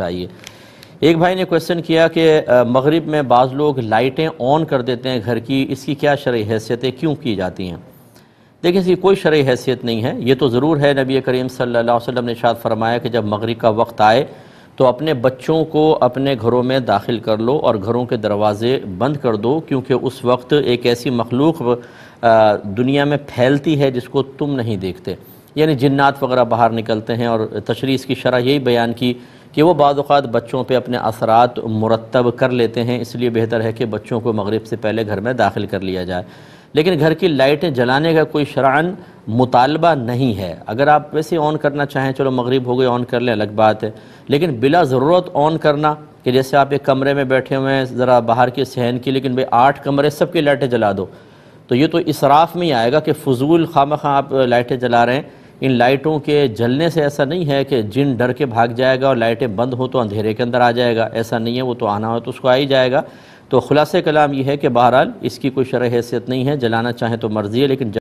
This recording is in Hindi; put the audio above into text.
चाहिए एक भाई ने क्वेश्चन किया कि मगरिब में बाज़ लोग लाइटें ऑन कर देते हैं घर की इसकी क्या शर्य हैसियतें क्यों की जाती हैं देखिए इसकी कोई शर हैसियत नहीं है ये तो ज़रूर है नबी करीम सल्लल्लाहु अलैहि वसल्लम ने शाद फरमाया कि जब मगरब का वक्त आए तो अपने बच्चों को अपने घरों में दाखिल कर लो और घरों के दरवाज़े बंद कर दो क्योंकि उस वक्त एक ऐसी मखलूक दुनिया में फैलती है जिसको तुम नहीं देखते यानी जन्ात वगैरह बाहर निकलते हैं और तशरीस की शरह यही बयान की कि वो बाज़ात बच्चों पर अपने असरात मुरतब कर लेते हैं इसलिए बेहतर है कि बच्चों को मगरब से पहले घर में दाखिल कर लिया जाए लेकिन घर की लाइटें जलाने का कोई शरान मुतालबा नहीं है अगर आप वैसे ऑन करना चाहें चलो मगरब हो गए ऑन कर लें अलग बात है लेकिन बिला ज़रूरत ऑन करना कि जैसे आप एक कमरे में बैठे हुए हैं ज़रा बाहर के सहन की लेकिन भाई आठ कमरे सब की लाइटें जला दो तो ये तो इसराफ़ में ही आएगा कि फजूल खाम आप लाइटें जला रहे हैं इन लाइटों के जलने से ऐसा नहीं है कि जिन डर के भाग जाएगा और लाइटें बंद हो तो अंधेरे के अंदर आ जाएगा ऐसा नहीं है वो तो आना हो तो उसको आ ही जाएगा तो खुलासे कलाम यह है कि बहरहाल इसकी कोई शरह हैसियत नहीं है जलाना चाहें तो मर्ज़ी है लेकिन